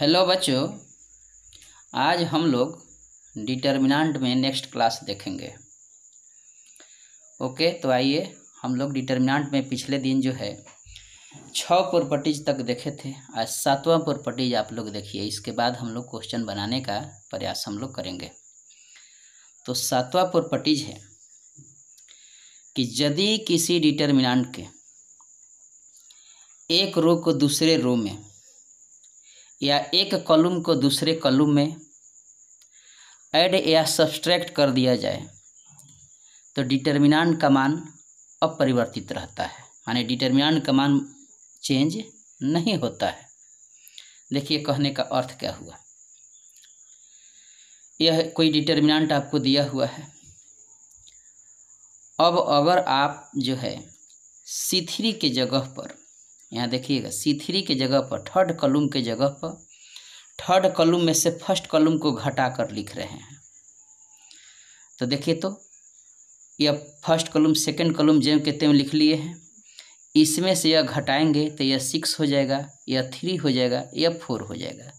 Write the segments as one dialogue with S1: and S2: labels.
S1: hello बच्चों आज हम लोग डिटर्मिनांट में नेक्स्ट क्लास देखेंगे ओके तो आइए हम लोग डिटर्मिनांट में पिछले दिन जो है छः प्रॉपर्टीज तक देखे थे आज सातवां प्रॉपर्टीज आप लोग देखिए इसके बाद हम लोग क्वेश्चन बनाने का प्रयास हम लोग करेंगे तो सातवां प्रॉपर्टीज है कि यदि किसी डिटर्मिनांट के एक रो को दूसरे रो में या एक कॉलम को दूसरे कॉलम में ऐड या सब्सट्रैक्ट कर दिया जाए तो डिटर्मिनांट का मान अपरिवर्तित रहता है माने डिटर्मिनांट का मान चेंज नहीं होता है देखिए कहने का अर्थ क्या हुआ यह कोई डिटर्मिनेंट आपको दिया हुआ है अब अगर आप जो है सी थ्री के जगह पर यहाँ देखिएगा सी थ्री के जगह पर थर्ड कलम के जगह पर थर्ड कलम में से फर्स्ट कलम को घटा कर लिख रहे हैं तो देखिए तो यह फर्स्ट कलम सेकंड कलम जेम के तेम लिख लिए हैं इसमें से यह घटाएंगे तो यह सिक्स हो जाएगा यह थ्री हो जाएगा यह फोर हो जाएगा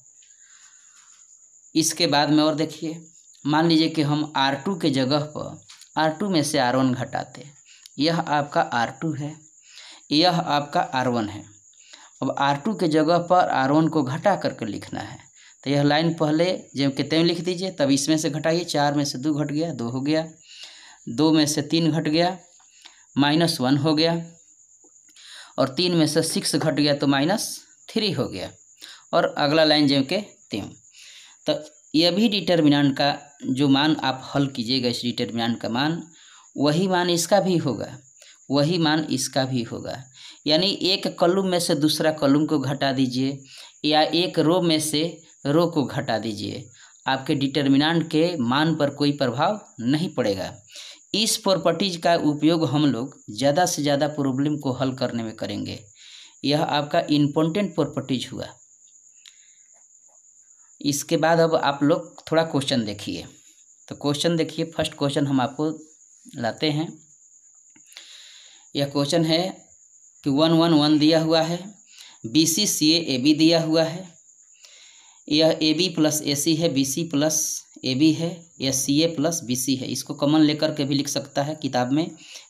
S1: इसके बाद में और देखिए मान लीजिए कि हम आर टू के जगह पर आर टू में से आर वन घटाते यह आपका आर टू है यह आपका आर वन है अब आर टू के जगह पर आर वन को घटा करके लिखना है तो यह लाइन पहले जब कितने में लिख दीजिए तब इसमें से घटाइए चार में से दो घट गया दो हो गया दो में से तीन घट गया माइनस वन हो गया और तीन में से सिक्स घट गया तो माइनस थ्री हो गया और अगला लाइन जब के त्यों तो यह भी डिटर्मिनाट का जो मान आप हल कीजिएगा इस डिटर्मिनाट का मान वही मान इसका भी होगा वही मान इसका भी होगा यानी एक कलम में से दूसरा कलम को घटा दीजिए या एक रो में से रो को घटा दीजिए आपके डिटर्मिनाट के मान पर कोई प्रभाव नहीं पड़ेगा इस प्रॉपर्टीज का उपयोग हम लोग ज़्यादा से ज़्यादा प्रॉब्लम को हल करने में करेंगे यह आपका इम्पोर्टेंट प्रॉपर्टीज हुआ इसके बाद अब आप लोग थोड़ा क्वेश्चन देखिए तो क्वेश्चन देखिए फर्स्ट क्वेश्चन हम आपको लाते हैं यह क्वेश्चन है कि वन वन वन दिया हुआ है B C C A B दिया हुआ है यह A B plus A C है B C plus A B है यह सी ए प्लस बी सी है इसको कॉमन लेकर के भी लिख सकता है किताब में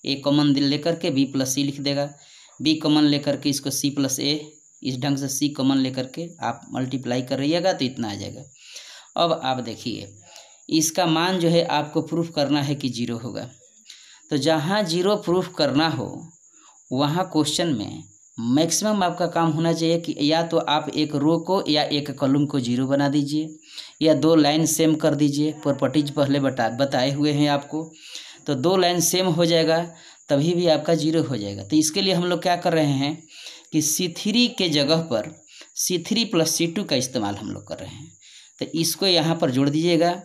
S1: ए कॉमन लेकर के बी प्लस सी लिख देगा बी कॉमन लेकर के इसको सी प्लस ए इस ढंग से सी कॉमन लेकर के आप मल्टीप्लाई कर रहिएगा तो इतना आ जाएगा अब आप देखिए इसका मान जो है आपको प्रूफ करना है कि जीरो होगा तो जहाँ जीरो प्रूफ करना हो वहाँ क्वेश्चन में मैक्सिमम आपका काम होना चाहिए कि या तो आप एक रो को या एक कॉलम को जीरो बना दीजिए या दो लाइन सेम कर दीजिए प्रॉपर्टीज पहले बता बताए हुए हैं आपको तो दो लाइन सेम हो जाएगा तभी भी आपका जीरो हो जाएगा तो इसके लिए हम लोग क्या कर रहे हैं कि सी थ्री के जगह पर C three plus C two का इस्तेमाल हम लोग कर रहे हैं तो इसको यहाँ पर जोड़ दीजिएगा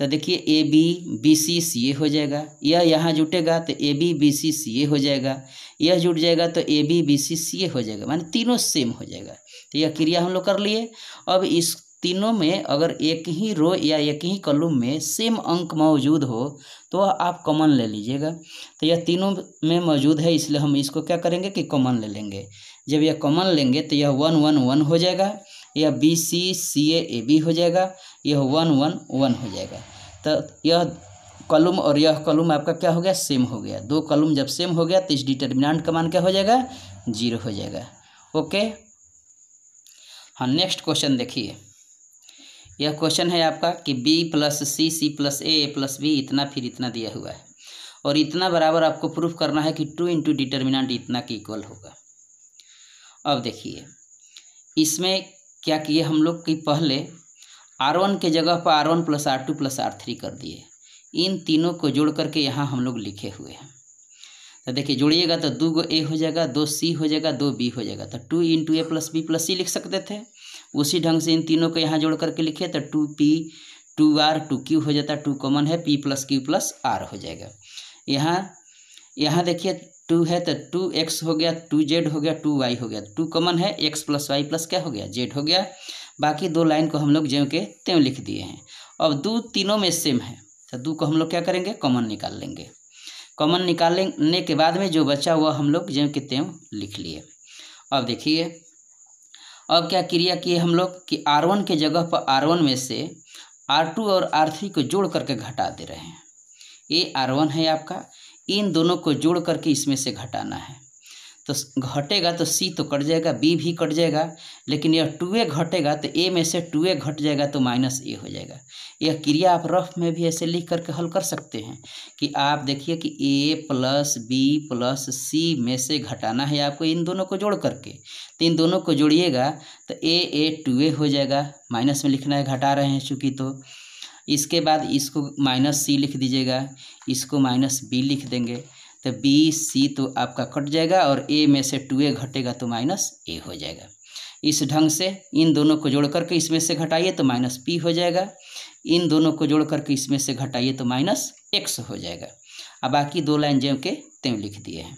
S1: तो देखिए ए बी बी सी सी ए हो जाएगा यह यहाँ जुटेगा तो ए बी बी सी सी ए हो जाएगा यह जुट जाएगा तो ए बी बी सी सी ए हो जाएगा माने तीनों सेम हो जाएगा तो यह क्रिया हम लोग कर लिए अब इस तीनों में अगर एक ही रो या एक ही कलम में सेम अंक मौजूद हो तो आप कॉमन ले लीजिएगा तो यह तीनों में मौजूद है इसलिए हम इसको क्या करेंगे कि कॉमन ले लेंगे जब यह कॉमन लेंगे तो यह वन वन वन हो जाएगा यह B C C A A B हो जाएगा यह वन वन वन हो जाएगा तो यह कलम और यह कलम आपका क्या हो गया सेम हो गया दो कलम जब सेम हो गया तो इस डिटर्मिनाट का मान क्या हो जाएगा जीरो हो जाएगा ओके हाँ नेक्स्ट क्वेश्चन देखिए यह क्वेश्चन है आपका कि B plus C C plus A plus B इतना फिर इतना दिया हुआ है और इतना बराबर आपको प्रूफ करना है कि टू इंटू डिटर्मिनाट इतना के इक्वल होगा अब देखिए इसमें क्या किए हम लोग कि पहले आर वन के जगह पर R one plus R two plus R three कर दिए इन तीनों को जोड़ करके यहाँ हम लोग लिखे हुए हैं तो देखिए जोड़िएगा तो दो गो ए हो जाएगा दो सी हो जाएगा दो बी हो जाएगा तो two into A plus B plus C लिख सकते थे उसी ढंग से इन तीनों को यहाँ जोड़ करके लिखे तो two P two R two Q हो जाता है टू कॉमन है P plus Q plus R हो जाएगा यहाँ यहाँ देखिए टू है तो टू एक्स हो गया टू जेड हो गया टू वाई हो गया टू कॉमन है एक्स प्लस वाई प्लस क्या हो गया जेड हो गया बाकी दो लाइन को हम लोग ज्यों के त्यों लिख दिए हैं अब दो तीनों में सेम है तो दो को हम लोग क्या करेंगे कॉमन निकाल लेंगे कॉमन निकालने के बाद में जो बचा हुआ हम लोग ज्यों के त्यों लिख लिए अब देखिए अब क्या क्रिया किए हम लोग कि आर वन के जगह पर आर वन में से आर टू और आर थ्री को जोड़ करके घटा दे रहे हैं ये आर वन है आपका इन दोनों को जोड़ करके इसमें से घटाना है तो घटेगा तो सी तो कट जाएगा बी भी कट जाएगा लेकिन यह टू ए घटेगा तो ए में से टू ए घट जाएगा तो माइनस ए हो जाएगा यह क्रिया आप रफ में भी ऐसे लिख करके हल कर सकते हैं कि आप देखिए कि A plus B plus C में से घटाना है आपको इन दोनों को जोड़ करके तो इन दोनों को जोड़िएगा तो ए ए टू ए हो जाएगा माइनस में लिखना है घटा रहे हैं चूँकि तो इसके बाद इसको माइनस सी लिख दीजिएगा इसको माइनस बी लिख देंगे तो बी सी तो आपका कट जाएगा और ए में से टू ए घटेगा तो माइनस ए हो जाएगा इस ढंग से इन दोनों को जोड़ करके इसमें से घटाइए तो माइनस पी हो जाएगा इन दोनों को जोड़ करके इसमें से घटाइए तो माइनस एक्स हो जाएगा अब बाकी दो लाइन जो के त्यों लिख दिए हैं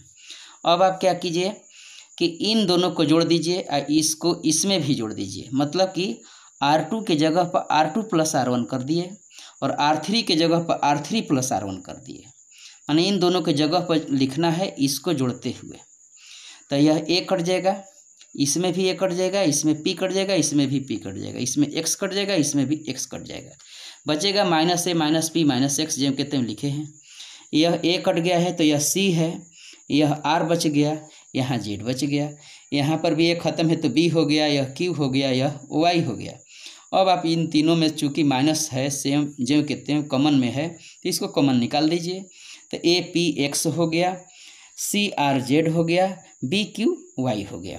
S1: अब आप क्या कीजिए कि इन दोनों को जोड़ दीजिए और इसको इसमें भी जोड़ दीजिए मतलब कि आर टू के जगह पर R two plus R one कर दिए और आर थ्री के जगह पर R three plus R one कर दिए यानी इन दोनों के जगह पर लिखना है इसको जोड़ते हुए तो यह ए कट जाएगा इसमें भी ए कट जाएगा इसमें पी कट जाएगा इसमें भी पी कट जाएगा इसमें एक्स कट जाएगा इसमें भी एक्स कट जाएगा बचेगा minus A minus P minus X जेम कहते हैं लिखे हैं यह ए कट गया है तो यह सी है यह आर बच गया यहाँ जेड बच गया यहाँ पर भी ये ख़त्म है तो बी हो गया यह क्यू हो गया यह वाई हो गया अब आप इन तीनों में चूंकि माइनस है सेम जो कहते हैं कॉमन में है तो इसको कॉमन निकाल दीजिए तो ए पी एक्स हो गया सी आर जेड हो गया बी क्यू वाई हो गया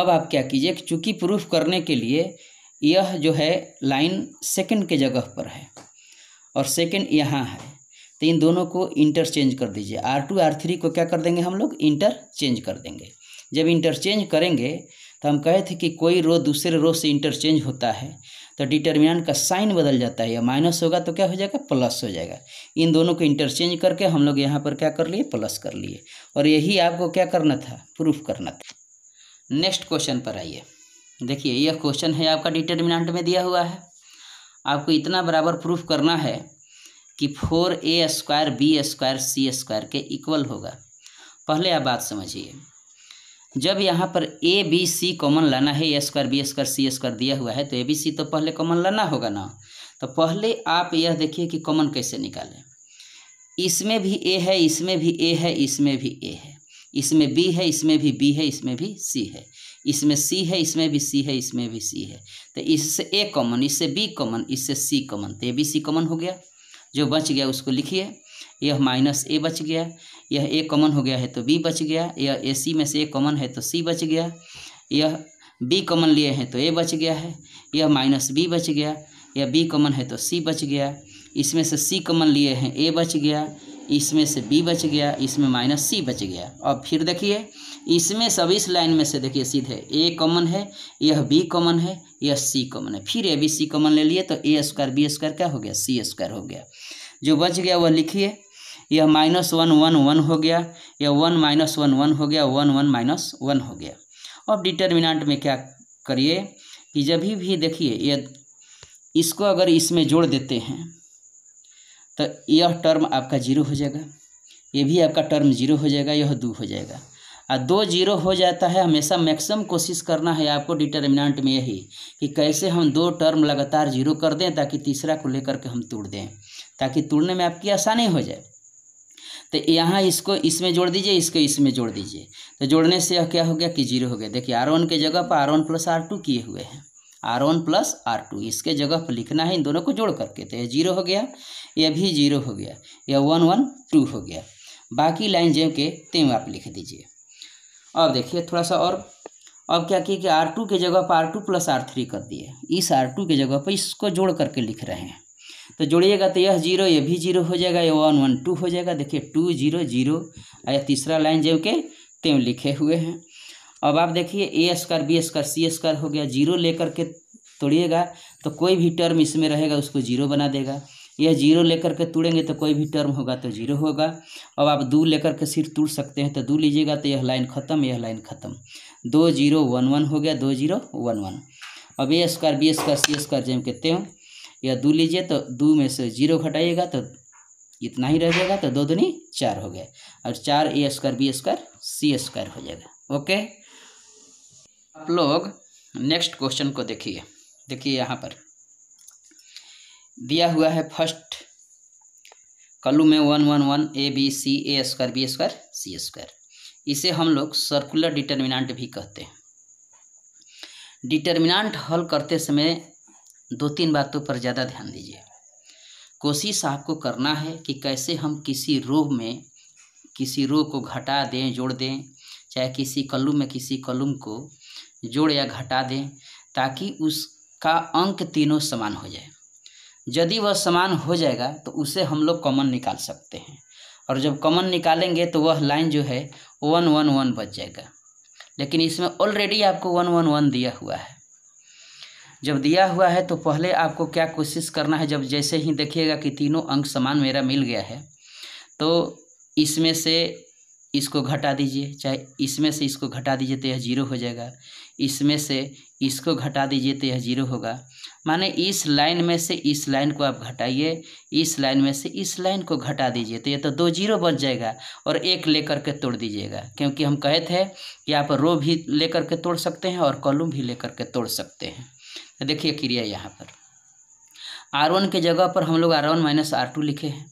S1: अब आप क्या कीजिए चूंकि प्रूफ करने के लिए यह जो है लाइन सेकंड के जगह पर है और सेकंड यहाँ है तो इन दोनों को इंटरचेंज कर दीजिए आर टू आर थ्री को क्या कर देंगे हम लोग इंटरचेंज कर देंगे जब इंटरचेंज करेंगे तो हम कहे थे कि कोई रो दूसरे रो से इंटरचेंज होता है तो डिटर्मिनेंट का साइन बदल जाता है या माइनस होगा तो क्या हो जाएगा प्लस हो जाएगा इन दोनों को इंटरचेंज करके हम लोग यहाँ पर क्या कर लिए प्लस कर लिए और यही आपको क्या करना था प्रूफ करना था नेक्स्ट क्वेश्चन पर आइए देखिए यह क्वेश्चन है आपका डिटर्मिनेंट में दिया हुआ है आपको इतना बराबर प्रूफ करना है कि four A square B square C square के इक्वल होगा पहले आप बात समझिए जब यहाँ पर ए बी सी कॉमन लाना है A square B square C square दिया हुआ है तो ए बी सी तो पहले कॉमन लाना होगा ना तो पहले आप यह देखिए कि कॉमन कैसे निकालें इसमें भी ए है इसमें भी ए है इसमें भी ए है इसमें बी है इसमें भी बी है इसमें भी सी है इसमें सी है इसमें भी सी है इसमें भी सी है तो इससे ए कॉमन इससे बी कॉमन इससे सी कॉमन तो ए बी सी कॉमन हो गया जो बच गया उसको लिखिए यह माइनस ए बच गया यह ए कॉमन हो गया है तो बी बच गया यह ए सी में से ए कॉमन है तो सी बच गया यह बी कॉमन लिए हैं तो ए बच गया है यह माइनस बी बच गया यह बी कॉमन है तो सी बच गया इसमें से सी कॉमन लिए हैं ए बच गया इसमें से बी बच गया इसमें माइनस सी बच गया और फिर देखिए इसमें सब इस लाइन में से देखिए सीधे ए कॉमन है यह बी कॉमन है यह सी कॉमन है फिर ए बी सी कॉमन ले लिए तो ए स्क्वायर बी स्क्वायर क्या हो गया सी स्क्वायर हो गया जो बच गया वह लिखिए यह माइनस वन वन वन हो गया यह वन माइनस वन वन हो गया वन वन माइनस वन हो गया अब डिटर्मिनाट में क्या करिए कि जब भी देखिए यह इसको अगर इसमें जोड़ देते हैं तो यह टर्म आपका जीरो हो जाएगा ये भी आपका टर्म जीरो हो जाएगा यह दो हो जाएगा और दो जीरो हो जाता है हमेशा मैक्सिमम कोशिश करना है आपको डिटर्मिनेंट में यही कि कैसे हम दो टर्म लगातार जीरो कर दें ताकि तीसरा को लेकर के हम तोड़ दें ताकि तोड़ने में आपकी आसानी हो जाए तो यहाँ इसको इसमें जोड़ दीजिए इसको इसमें जोड़ दीजिए तो जोड़ने से यह क्या हो गया कि जीरो हो गया देखिए आर वन के जगह पर R one plus R two किए हुए हैं R one plus R two इसके जगह पर लिखना है इन दोनों को जोड़ करके तो यह जीरो हो गया यह भी जीरो हो गया यह वन वन टू हो गया बाकी लाइन जेम के तेम आप लिख दीजिए अब देखिए थोड़ा सा और अब क्या किए कि आर टू के जगह पर R two plus R three कर दिए इस आर टू के जगह पर इसको जोड़ करके लिख रहे हैं तो जोड़िएगा तो यह जीरो ये भी जीरो हो जाएगा ये वन वन टू हो जाएगा देखिए टू जीरो जीरो यह तीसरा लाइन जब के तेव लिखे हुए हैं अब आप देखिए A square B square C square हो गया जीरो लेकर के तोड़िएगा तो कोई भी टर्म इसमें रहेगा उसको जीरो बना देगा यह जीरो लेकर के तोड़ेंगे तो कोई भी टर्म होगा तो जीरो होगा अब आप दो लेकर के सिर्फ तोड़ सकते हैं तो दो लीजिएगा तो यह लाइन ख़त्म यह लाइन ख़त्म दो जीरो वन वन हो गया दो जीरो वन वन अब A square B square C square जम के तेव या दो लीजिए तो दो में से जीरो घटाइएगा तो इतना ही रह जाएगा तो दो दूनी चार हो गया और चार A square B square C square हो जाएगा ओके आप लोग नेक्स्ट क्वेश्चन को देखिए देखिए यहाँ पर दिया हुआ है फर्स्ट कलू में one one one A B C A square B square C square इसे हम लोग सर्कुलर डिटर्मिनांट भी कहते हैं डिटर्मिनांट हल करते समय दो तीन बातों पर ज़्यादा ध्यान दीजिए कोशिश आपको करना है कि कैसे हम किसी रोग में किसी रोग को घटा दें जोड़ दें चाहे किसी कलम में किसी कलम को जोड़ या घटा दें ताकि उसका अंक तीनों समान हो जाए यदि वह समान हो जाएगा तो उसे हम लोग कॉमन निकाल सकते हैं और जब कॉमन निकालेंगे तो वह लाइन जो है वन वन वन बच जाएगा लेकिन इसमें ऑलरेडी आपको वन वन वन दिया हुआ है जब दिया हुआ है तो पहले आपको क्या कोशिश करना है जब जैसे ही देखिएगा कि तीनों अंक समान मेरा मिल गया है तो इसमें से इसको घटा दीजिए चाहे इसमें से इसको घटा दीजिए तो यह जीरो हो जाएगा इसमें से इसको घटा दीजिए तो यह जीरो होगा माने इस लाइन में से इस लाइन को आप घटाइए इस लाइन में से इस लाइन को घटा दीजिए तो यह तो दो जीरो बच जाएगा और एक लेकर के तोड़ दीजिएगा क्योंकि हम कहे थे कि आप रो भी लेकर के तोड़ सकते हैं और कॉलम भी लेकर के तोड़ सकते हैं देखिए क्रिया यहाँ पर आर वन के जगह पर हम लोग R one minus R two लिखे हैं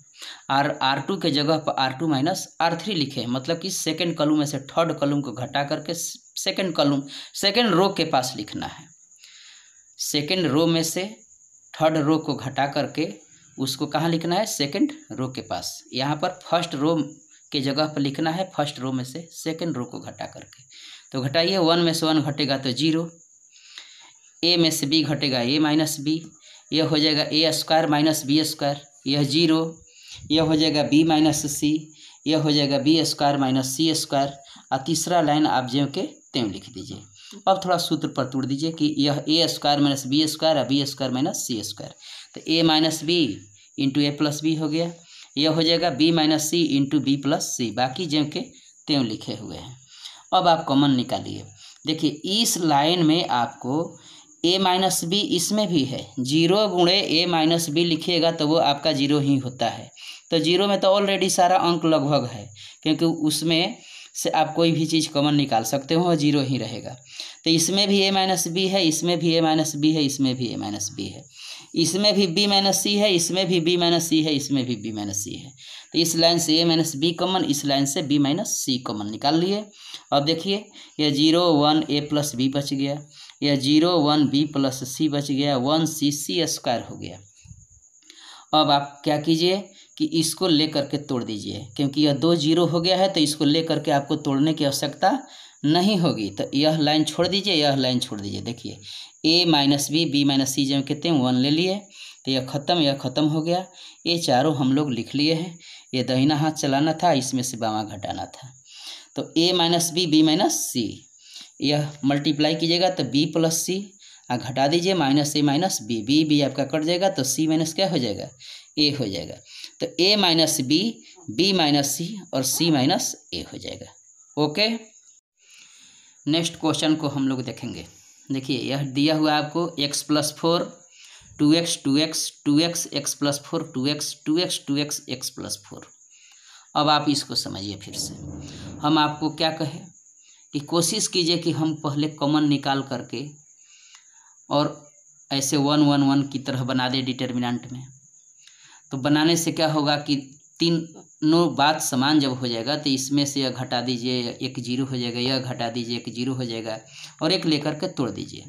S1: आर आर टू के जगह पर R two minus R three लिखे हैं मतलब कि सेकेंड कलम में से थर्ड कलम को घटा करके सेकेंड कलम सेकेंड रो के पास लिखना है सेकेंड रो में से थर्ड रो को घटा करके उसको कहाँ लिखना है सेकेंड रो के पास यहाँ पर फर्स्ट रो के जगह पर लिखना है फर्स्ट रो में से सेकेंड रो को घटा करके तो घटाइए वन में से वन घटेगा तो जीरो ए में से बी घटेगा ए माइनस बी यह हो जाएगा A square minus B square यह जीरो यह हो जाएगा बी माइनस सी यह हो जाएगा B square minus C square और तीसरा लाइन आप जो के त्यों लिख दीजिए अब थोड़ा सूत्र पर तोड़ दीजिए कि यह A square minus B square और B square minus C square तो A minus B into A plus B हो गया यह हो जाएगा B minus C into B plus C बाकी जो के त्यों लिखे हुए हैं अब आप कॉमन निकालिए देखिए इस लाइन में आपको ए माइनस बी इसमें भी है जीरो गुणे ए माइनस बी लिखिएगा तो वो आपका जीरो ही होता है तो जीरो में तो ऑलरेडी सारा अंक लगभग है क्योंकि उसमें से आप कोई भी चीज़ कॉमन निकाल सकते हो जीरो ही रहेगा तो इसमें भी ए माइनस बी है इसमें भी ए माइनस बी है इसमें भी ए माइनस बी है इसमें भी बी माइनस सी है इसमें भी बी माइनस सी है इसमें भी बी माइनस सी है तो इस लाइन से ए माइनस बी कॉमन इस लाइन से बी माइनस सी कॉमन निकाल लिए अब देखिए यह zero one A plus B बच गया या zero one B plus C बच गया वन सी सी स्क्वायर हो गया अब आप क्या कीजिए कि इसको ले करके तोड़ दीजिए क्योंकि यह दो जीरो हो गया है तो इसको ले करके आपको तोड़ने की आवश्यकता नहीं होगी तो यह लाइन छोड़ दीजिए यह लाइन छोड़ दीजिए देखिए A minus B B minus C जब कहते हैं वन ले लिए तो यह ख़त्म यह ख़त्म हो गया ये चारों हम लोग लिख लिए हैं ये दहीना हाथ चलाना था इसमें से बामा घटाना था तो A minus B B minus C यह मल्टीप्लाई कीजिएगा तो बी प्लस सी और घटा दीजिए minus A minus B B B आपका कट जाएगा तो सी माइनस क्या हो जाएगा ए हो जाएगा तो A minus B B minus C और सी माइनस ए हो जाएगा ओके नेक्स्ट क्वेश्चन को हम लोग देखेंगे देखिए यह दिया हुआ आपको X plus four two X two X two X X plus four two X two X two X X plus four अब आप इसको समझिए फिर से हम आपको क्या कहें कि कोशिश कीजिए कि हम पहले कॉमन निकाल करके और ऐसे वन वन वन की तरह बना दें डिटर्मिनेंट में तो बनाने से क्या होगा कि तीन नो बात समान जब हो जाएगा तो इसमें से यह घटा दीजिए एक जीरो हो जाएगा यह घटा दीजिए एक जीरो हो जाएगा और एक लेकर के तोड़ दीजिए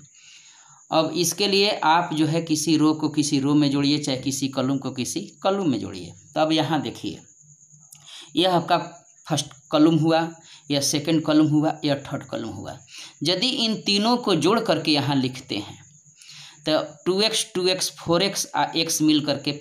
S1: अब इसके लिए आप जो है किसी रो को किसी रो में जोड़िए चाहे किसी कलम को किसी कलम में जोड़िए तो अब यहाँ देखिए यह आपका फर्स्ट कलम हुआ यह सेकंड कॉलम हुआ या थर्ड कॉलम हुआ यदि इन तीनों को जोड़ करके यहाँ लिखते हैं तो two X two X four X आ एक्स मिल करके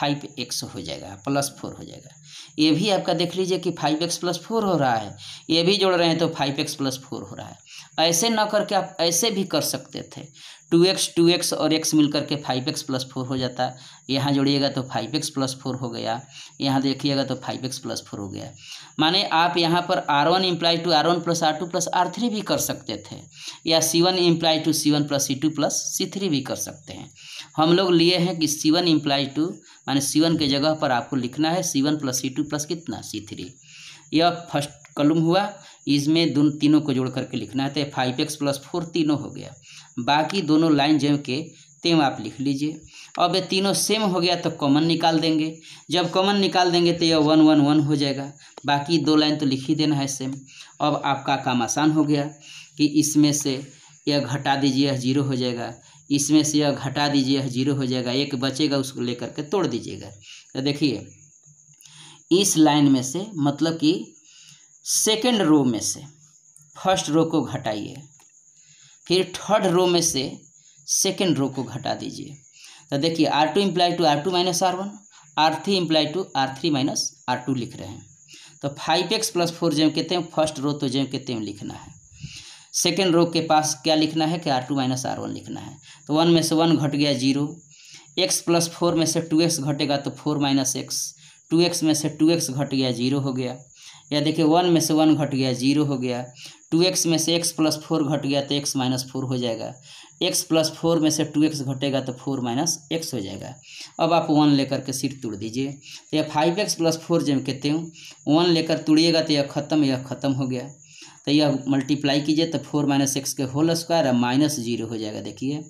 S1: फाइव एक्स हो जाएगा प्लस फोर हो जाएगा ये भी आपका देख लीजिए कि फाइव एक्स प्लस फोर हो रहा है ये भी जोड़ रहे हैं तो फाइव एक्स प्लस फोर हो रहा है ऐसे ना करके आप ऐसे भी कर सकते थे टू एक्स टू एक्स और एक्स मिल करके फाइव एक्स प्लस फोर हो जाता है यहाँ जोड़िएगा तो फाइव एक्स प्लस फोर हो गया यहाँ देखिएगा तो फाइव एक्स प्लस फोर हो गया माने आप यहाँ पर R one imply two R one plus R two plus R three भी कर सकते थे या C one imply two C one plus C two plus C three भी कर सकते हैं हम लोग लिए हैं कि सी वन इम्प्लाई टू माने सी वन के जगह पर आपको लिखना है C one plus C two plus कितना सी थ्री यह फर्स्ट कलम हुआ इसमें दोनों तीनों को जोड़ करके लिखना है तो फाइव एक्स प्लस फोर तीनों हो गया बाकी दोनों लाइन जो के तेम आप लिख लीजिए अब ये तीनों सेम हो गया तो कॉमन निकाल देंगे जब कॉमन निकाल देंगे तो यह वन वन वन हो जाएगा बाकी दो लाइन तो लिख ही देना है सेम अब आपका काम आसान हो गया कि इसमें से यह घटा दीजिए यह जीरो हो जाएगा इसमें से यह घटा दीजिए यह जीरो हो जाएगा एक बचेगा उसको लेकर के तोड़ दीजिएगा तो देखिए इस लाइन में से मतलब कि सेकेंड रो में से फर्स्ट रो को घटाइए फिर थर्ड रो में से सेकेंड रो को घटा दीजिए तो देखिए R two imply two R two minus R one R three imply two R three minus R two लिख रहे हैं तो फाइव एक्स प्लस फोर जेम कहते हैं फर्स्ट रो तो जेम कहते हैं लिखना है सेकेंड रो के पास क्या लिखना है कि R two minus R one लिखना है तो वन में से वन घट गया जीरो एक्स प्लस फोर में से टू एक्स घटेगा तो four minus x two x में से टू एक्स घट गया जीरो हो गया या देखिए वन में से वन घट गया जीरो हो गया टू एक्स में से एक्स प्लस फोर घट गया तो एक्स माइनस फोर हो जाएगा एक्स प्लस फोर में से टू एक्स घटेगा तो फोर माइनस एक्स हो जाएगा अब आप वन लेकर के सीट तोड़ दीजिए तो यह फाइव एक्स प्लस फोर जब कहते हूँ वन लेकर तोड़िएगा तो यह खत्म यह खत्म हो गया तो यह मल्टीप्लाई कीजिए तो फोर माइनस एक्स के होल स्क्वायर और माइनस जीरो हो जाएगा देखिए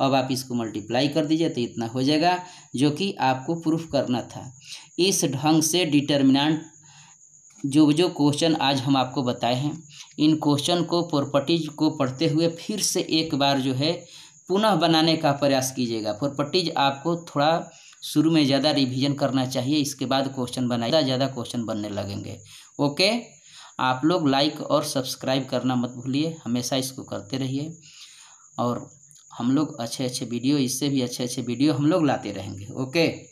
S1: अब आप इसको मल्टीप्लाई कर दीजिए तो इतना हो जाएगा जो कि आपको प्रूफ करना था इस ढंग से डिटर्मिनाट जो जो क्वेश्चन आज हम आपको बताए हैं इन क्वेश्चन को प्रॉपर्टीज को पढ़ते हुए फिर से एक बार जो है पुनः बनाने का प्रयास कीजिएगा प्रॉपर्टीज आपको थोड़ा शुरू में ज़्यादा रिवीजन करना चाहिए इसके बाद क्वेश्चन ज़्यादा ज़्यादा क्वेश्चन बनने लगेंगे ओके आप लोग लाइक और सब्सक्राइब करना मत भूलिए हमेशा इसको करते रहिए और हम लोग अच्छे अच्छे वीडियो इससे भी अच्छे अच्छे वीडियो हम लोग लाते रहेंगे ओके